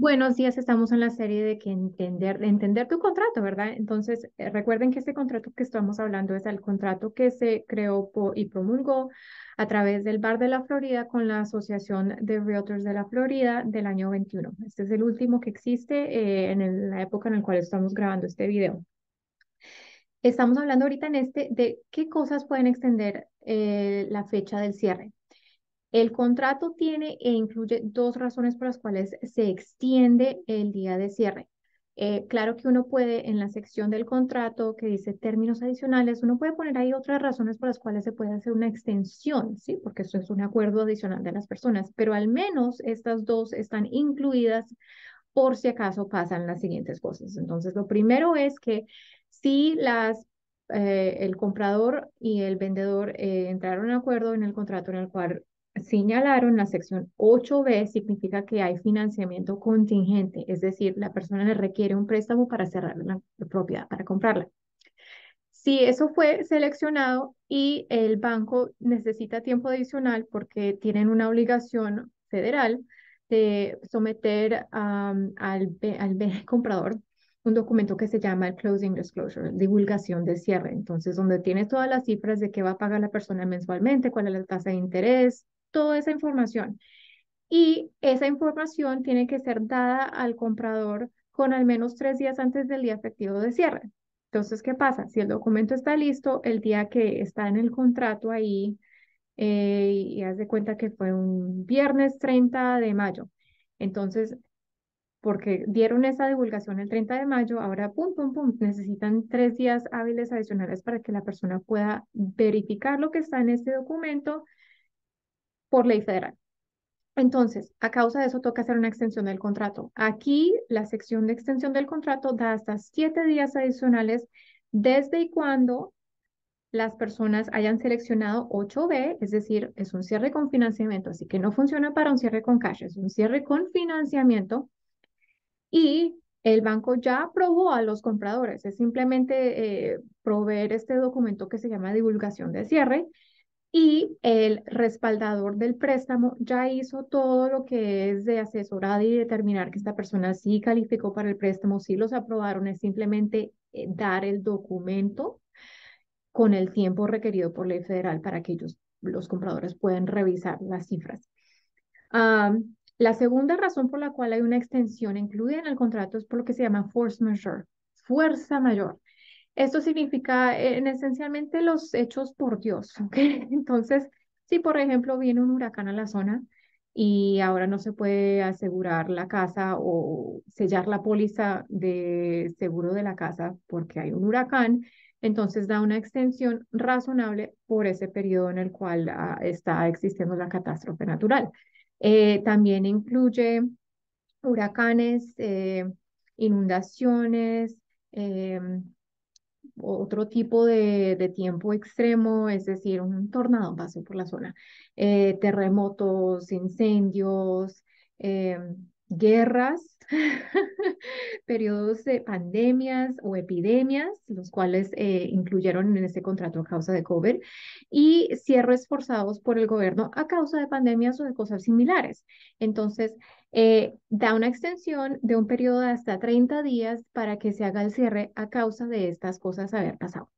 Buenos días, estamos en la serie de que entender, entender tu contrato, ¿verdad? Entonces, eh, recuerden que este contrato que estamos hablando es el contrato que se creó y promulgó a través del Bar de la Florida con la Asociación de Realtors de la Florida del año 21. Este es el último que existe eh, en la época en la cual estamos grabando este video. Estamos hablando ahorita en este de qué cosas pueden extender eh, la fecha del cierre. El contrato tiene e incluye dos razones por las cuales se extiende el día de cierre. Eh, claro que uno puede, en la sección del contrato que dice términos adicionales, uno puede poner ahí otras razones por las cuales se puede hacer una extensión, ¿sí? Porque eso es un acuerdo adicional de las personas, pero al menos estas dos están incluidas por si acaso pasan las siguientes cosas. Entonces, lo primero es que si las eh, el comprador y el vendedor eh, entraron en acuerdo en el contrato en el cual señalaron, la sección 8B significa que hay financiamiento contingente, es decir, la persona le requiere un préstamo para cerrar la propiedad, para comprarla. Si eso fue seleccionado y el banco necesita tiempo adicional porque tienen una obligación federal de someter al, comprador un documento que se llama el Closing Disclosure, divulgación de cierre. Entonces, donde tiene todas las cifras de qué va a pagar la persona mensualmente, cuál es la tasa de interés, toda esa información. Y esa información tiene que ser dada al comprador con al menos tres días antes del día efectivo de cierre. Entonces, ¿qué pasa? Si el documento está listo, el día que está en el contrato ahí, eh, y haz de cuenta que fue un viernes 30 de mayo. Entonces, porque dieron esa divulgación el 30 de mayo, ahora pum, pum, pum, necesitan tres días hábiles adicionales para que la persona pueda verificar lo que está en este documento por ley federal. Entonces, a causa de eso toca hacer una extensión del contrato. Aquí, la sección de extensión del contrato da hasta siete días adicionales desde y cuando las personas hayan seleccionado 8B, es decir, es un cierre con financiamiento, así que no funciona para un cierre con cash, es un cierre con financiamiento. Y el banco ya aprobó a los compradores, es simplemente eh, proveer este documento que se llama divulgación de cierre, y el respaldador del préstamo ya hizo todo lo que es de asesorar y determinar que esta persona sí calificó para el préstamo, sí los aprobaron, es simplemente eh, dar el documento con el tiempo requerido por ley federal para que ellos, los compradores, puedan revisar las cifras. Ah, la segunda razón por la cual hay una extensión incluida en el contrato es por lo que se llama force majeure, fuerza mayor. Esto significa eh, en esencialmente los hechos por Dios. Entonces, si por ejemplo viene un huracán a la zona y ahora no se puede asegurar la casa o sellar la póliza de seguro de la casa porque hay un huracán, entonces da una extensión razonable por ese periodo en el cual ah, está existiendo la catástrofe natural. Eh, también incluye huracanes, eh, inundaciones, em, otro tipo de, tiempo extremo, es decir, un tornado pasó por la zona, eh, terremotos, incendios, em, guerras, periodos de pandemias o epidemias, los cuales eh, incluyeron en este contrato a causa de COVID, y cierres forzados por el gobierno a causa de pandemias o de cosas similares. Entonces, eh, da una extensión de un periodo de hasta 30 días para que se haga el cierre a causa de estas cosas haber pasado.